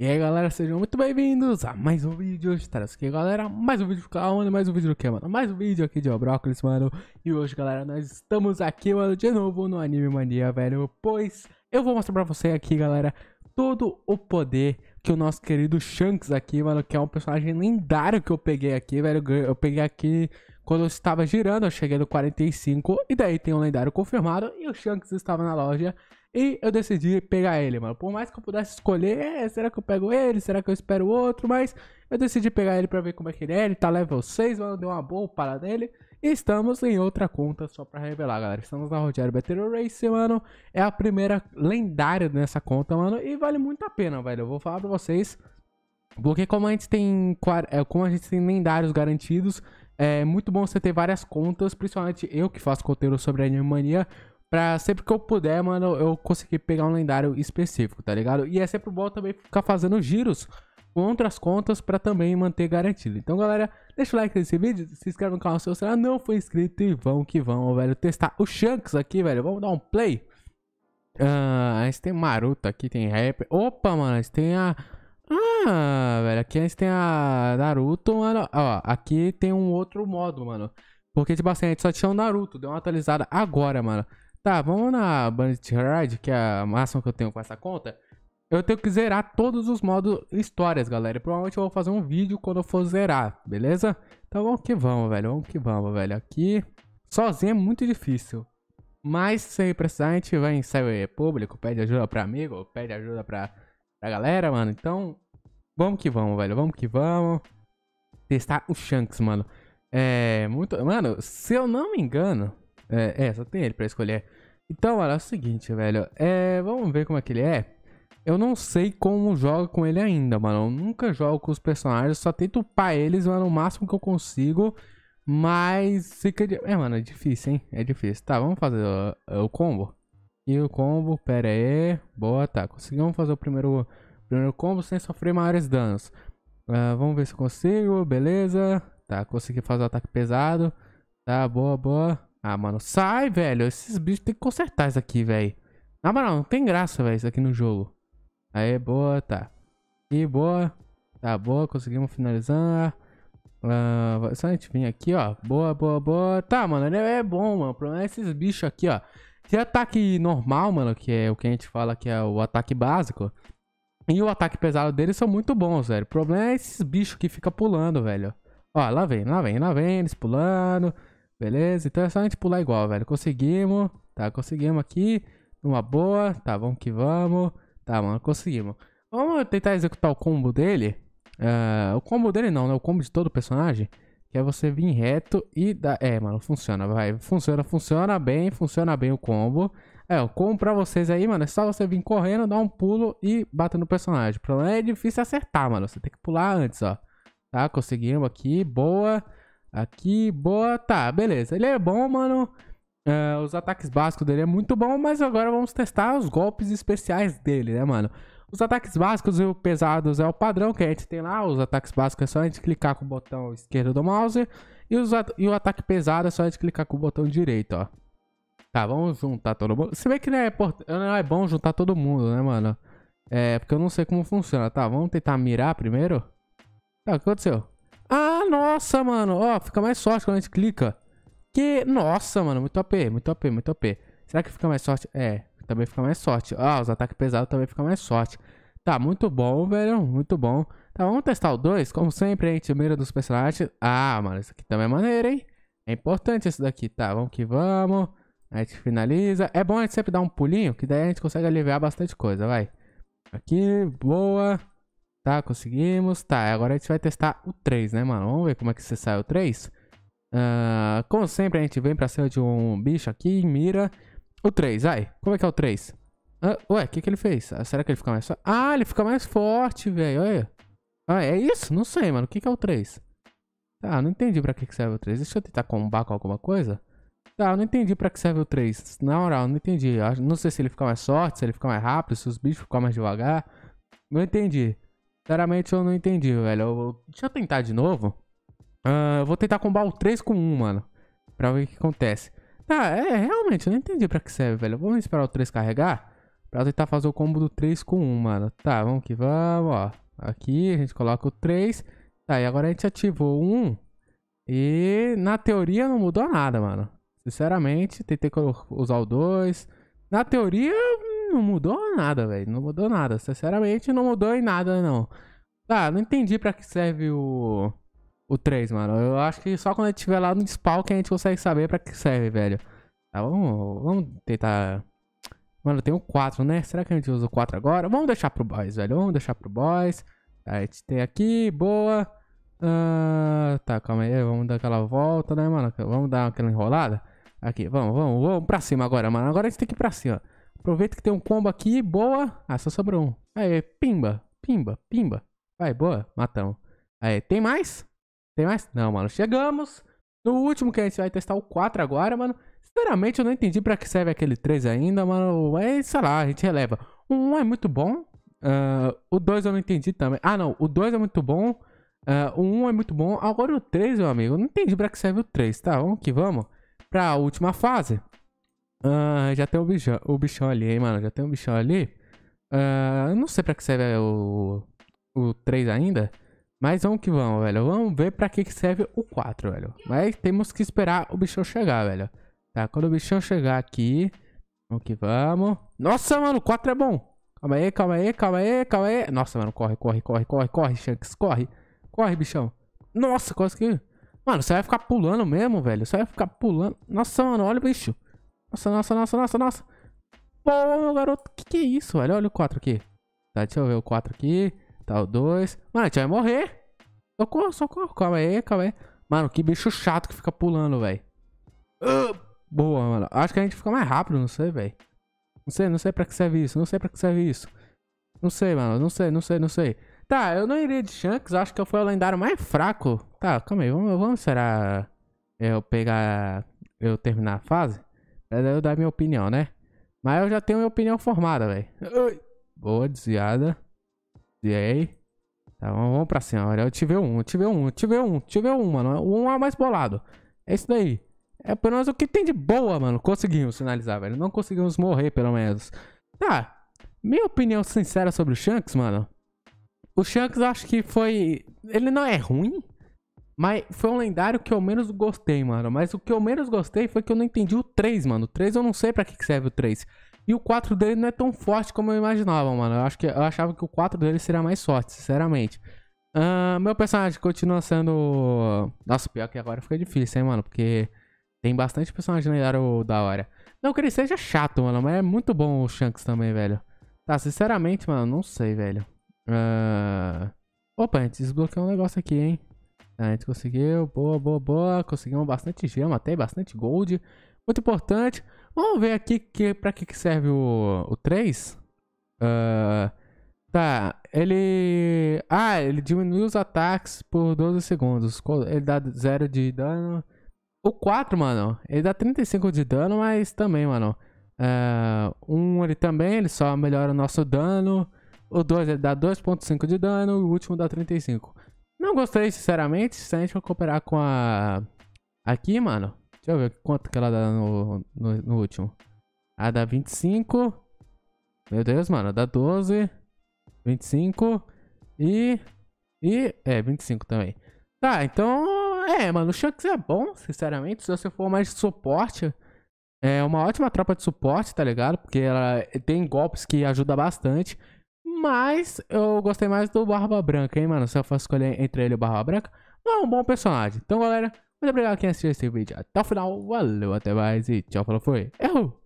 E aí galera, sejam muito bem-vindos a mais um vídeo de Taras aqui galera, mais um vídeo do canal, mais um vídeo do que, mano, mais um vídeo aqui de Obrócolis, mano E hoje galera, nós estamos aqui, mano, de novo no Anime Mania, velho, pois eu vou mostrar pra você aqui galera, todo o poder que o nosso querido Shanks aqui, mano, que é um personagem lendário que eu peguei aqui, velho, eu peguei aqui quando eu estava girando, eu cheguei no 45 e daí tem um lendário confirmado e o Shanks estava na loja e eu decidi pegar ele, mano. Por mais que eu pudesse escolher, é, será que eu pego ele? Será que eu espero outro? Mas eu decidi pegar ele pra ver como é que ele é. Ele tá level 6, mano. Deu uma boa para nele. E estamos em outra conta, só pra revelar, galera. Estamos na Rogério Battle Race, mano. É a primeira lendária nessa conta, mano. E vale muito a pena, velho. Eu vou falar pra vocês. Porque como a gente tem, é, como a gente tem lendários garantidos, é muito bom você ter várias contas, principalmente eu que faço conteúdo sobre a Animania, Pra sempre que eu puder, mano, eu conseguir pegar um lendário específico, tá ligado? E é sempre bom também ficar fazendo giros com outras contas para também manter garantido. Então, galera, deixa o like nesse vídeo, se inscreve no canal se você não for inscrito e vão que vão, velho, testar o Shanks aqui, velho. Vamos dar um play. Ah, a gente tem Maruto aqui, tem Rapper. Opa, mano, a gente tem a... Ah, velho, aqui a gente tem a Naruto, mano. Ó, aqui tem um outro modo, mano. Porque, tipo assim, a gente só tinha o Naruto. Deu uma atualizada agora, mano tá, vamos na Bandit Ride, que é a máxima que eu tenho com essa conta. Eu tenho que zerar todos os modos histórias, galera. Provavelmente eu vou fazer um vídeo quando eu for zerar, beleza? Então vamos que vamos, velho. Vamos que vamos, velho. Aqui, sozinho é muito difícil. Mas sem precisar, a gente vai em server público, pede ajuda pra amigo, pede ajuda pra, pra galera, mano. Então, vamos que vamos, velho. Vamos que vamos. Testar o Shanks, mano. É, muito... Mano, se eu não me engano, é, é, só tem ele pra escolher. Então, mano, é o seguinte, velho. É, vamos ver como é que ele é. Eu não sei como joga com ele ainda, mano. Eu nunca jogo com os personagens, só tento upar eles, mano, o máximo que eu consigo. Mas fica de... É, mano, é difícil, hein? É difícil. Tá, vamos fazer o, o combo. E o combo, pera aí. Boa, tá. Conseguimos fazer o primeiro, primeiro combo sem sofrer maiores danos. Uh, vamos ver se eu consigo, beleza. Tá, consegui fazer o ataque pesado. Tá, boa, boa. Ah, mano, sai, velho. Esses bichos tem que consertar isso aqui, velho. Na moral, não tem graça, velho, isso aqui no jogo. Aí, boa, tá. E boa. Tá boa, conseguimos finalizar. Uh, só a gente vir aqui, ó. Boa, boa, boa. Tá, mano, ele é bom, mano. O problema é esses bichos aqui, ó. Se ataque normal, mano, que é o que a gente fala que é o ataque básico. E o ataque pesado deles são muito bons, velho. O problema é esses bichos que fica pulando, velho. Ó, lá vem, lá vem, lá vem, eles pulando. Beleza? Então é só a gente pular igual, velho. Conseguimos, tá? Conseguimos aqui. Uma boa, tá? Vamos que vamos. Tá, mano, conseguimos. Vamos tentar executar o combo dele. Uh, o combo dele não, né? O combo de todo personagem. Que é você vir reto e dar... É, mano, funciona, vai. Funciona, funciona bem, funciona bem o combo. É, o combo pra vocês aí, mano, é só você vir correndo, dar um pulo e bater no personagem. O problema é difícil acertar, mano. Você tem que pular antes, ó. Tá, conseguimos aqui, boa. Boa. Aqui, boa. Tá, beleza. Ele é bom, mano. É, os ataques básicos dele é muito bom, mas agora vamos testar os golpes especiais dele, né, mano? Os ataques básicos e pesados é o padrão que a gente tem lá. Os ataques básicos é só a gente clicar com o botão esquerdo do mouse. E, os e o ataque pesado é só a gente clicar com o botão direito, ó. Tá, vamos juntar todo mundo. Se bem que não é, não é bom juntar todo mundo, né, mano? É, porque eu não sei como funciona. Tá, vamos tentar mirar primeiro. Tá, o que aconteceu? Ah, nossa, mano. Ó, fica mais sorte quando a gente clica. Que... Nossa, mano. Muito AP, muito AP, muito AP. Será que fica mais sorte? É, também fica mais sorte. Ah, os ataques pesados também ficam mais sorte. Tá, muito bom, velho. Muito bom. Tá, vamos testar o 2. Como sempre, a gente mira dos personagens. Ah, mano, isso aqui também é maneiro, hein? É importante esse daqui. Tá, vamos que vamos. A gente finaliza. É bom a gente sempre dar um pulinho, que daí a gente consegue aliviar bastante coisa, vai. Aqui, boa. Tá, conseguimos. Tá, agora a gente vai testar o 3, né, mano? Vamos ver como é que você sai o 3. Uh, ah, como sempre, a gente vem pra cima de um bicho aqui, mira. O 3, vai. Como é que é o 3? Uh, ah, ué, o que, que ele fez? Uh, será que ele fica mais forte? Ah, ele fica mais forte, velho. Olha. Ah, é isso? Não sei, mano. O que, que é o 3? Tá, não entendi pra que, que serve o 3. Deixa eu tentar combar com alguma coisa. Tá, não entendi pra que serve o 3. Na moral, não entendi. Eu não sei se ele fica mais forte, se ele fica mais rápido, se os bichos ficam mais devagar. Não entendi. Sinceramente, eu não entendi, velho. Eu, eu, deixa eu tentar de novo. Uh, eu vou tentar combar o 3 com 1, mano. Pra ver o que acontece. Tá, é, realmente, eu não entendi pra que serve, velho. Vamos esperar o 3 carregar. Pra tentar fazer o combo do 3 com 1, mano. Tá, vamos que vamos, ó. Aqui, a gente coloca o 3. Tá, e agora a gente ativou o 1. E, na teoria, não mudou nada, mano. Sinceramente, tentei usar o 2. Na teoria, não mudou nada, velho. Não mudou nada. Sinceramente, não mudou em nada, não. Tá, não entendi pra que serve o. O 3, mano. Eu acho que só quando gente tiver lá no spawn que a gente consegue saber pra que serve, velho. Tá, vamos, vamos tentar. Mano, tem o 4, né? Será que a gente usa o 4 agora? Vamos deixar pro boys, velho. Vamos deixar pro boys. Tá, a gente tem aqui, boa. Uh, tá, calma aí. Vamos dar aquela volta, né, mano? Vamos dar aquela enrolada. Aqui, vamos, vamos, vamos pra cima agora, mano. Agora a gente tem que ir pra cima. Aproveita que tem um combo aqui, boa. Ah, só sobrou um. Aí, pimba, pimba, pimba. Vai, boa, matamos. Aí, tem mais? Tem mais? Não, mano, chegamos. No último que a gente vai testar o 4 agora, mano. Sinceramente, eu não entendi pra que serve aquele 3 ainda, mano. É, sei lá, a gente releva. O 1 é muito bom. Uh, o 2 eu não entendi também. Ah, não. O 2 é muito bom. Uh, o 1 é muito bom. Agora o 3, meu amigo. Eu não entendi pra que serve o 3, tá? Vamos que vamos. Pra última fase. Ah, já tem o bichão, o bichão ali, hein, mano. Já tem um bichão ali. Ah, não sei pra que serve o, o 3 ainda. Mas vamos que vamos, velho. Vamos ver pra que, que serve o 4, velho. Mas temos que esperar o bichão chegar, velho. Tá, quando o bichão chegar aqui... Vamos que vamos. Nossa, mano, o 4 é bom. Calma aí, calma aí, calma aí, calma aí. Nossa, mano, corre, corre, corre, corre, corre, Shanks, corre. Corre, bichão. Nossa, quase que... Mano, você vai ficar pulando mesmo, velho. Você vai ficar pulando. Nossa, mano, olha o bicho. Nossa, nossa, nossa, nossa, nossa. Pô, garoto, que que é isso, velho? Olha o 4 aqui. Tá, deixa eu ver o 4 aqui. Tá, o 2. Mano, a gente vai morrer. Socorro, socorro. Calma aí, calma aí. Mano, que bicho chato que fica pulando, velho. Uh, boa, mano. Acho que a gente fica mais rápido, não sei, velho. Não sei, não sei pra que serve isso. Não sei pra que serve isso. Não sei, mano. Não sei, não sei, não sei. Tá, eu não iria de Shanks. Acho que eu fui o lendário mais fraco. Tá, calma aí. Vamos, vamos será eu pegar... Eu terminar a fase? Eu dar minha opinião, né? Mas eu já tenho minha opinião formada, velho. Boa, desviada. E aí? Tá, vamos, vamos pra cima, Eu tive um, eu tive um, eu tive um, eu tive um, mano. Um é o mais bolado. É isso daí. É pelo menos o que tem de boa, mano. Conseguimos finalizar, velho. Não conseguimos morrer, pelo menos. Tá. minha opinião sincera sobre o Shanks, mano. O Shanks acho que foi. Ele não é ruim. Mas foi um lendário que eu menos gostei, mano. Mas o que eu menos gostei foi que eu não entendi o 3, mano. O 3 eu não sei para que serve o 3. E o 4 dele não é tão forte como eu imaginava, mano. Eu, acho que, eu achava que o 4 dele seria mais forte, sinceramente. Uh, meu personagem continua sendo. Nossa, pior que agora fica difícil, hein, mano? Porque tem bastante personagem lendário da hora. Não que ele seja chato, mano, mas é muito bom o Shanks também, velho. Tá, sinceramente, mano, não sei, velho. Uh... Opa, a gente desbloqueou um negócio aqui, hein? A gente conseguiu, boa, boa, boa. Conseguimos bastante gema, até bastante gold. Muito importante. Vamos ver aqui que, pra que, que serve o, o 3. Uh, ah, tá, ele... Ah, ele diminui os ataques por 12 segundos. Ele dá 0 de dano. O 4, mano, ele dá 35 de dano, mas também, mano... Uh, um ele também, ele só melhora o nosso dano. O 2 ele dá 2.5 de dano e o último dá 35. Não gostei, sinceramente. Se a gente for cooperar com a... Aqui, mano. Deixa eu ver quanto que ela dá no, no, no último. A dá 25. Meu Deus, mano. Dá 12. 25. E... E... É, 25 também. Tá, então... É, mano. O Shanks é bom, sinceramente. Se você for mais de suporte... É uma ótima tropa de suporte, tá ligado? Porque ela tem golpes que ajuda bastante. Mas eu gostei mais do Barba Branca, hein, mano? Se eu fosse escolher entre ele e o Barba Branca, não é um bom personagem. Então, galera, muito obrigado quem assistiu esse vídeo até o final. Valeu, até mais e tchau, falou, foi. Errou!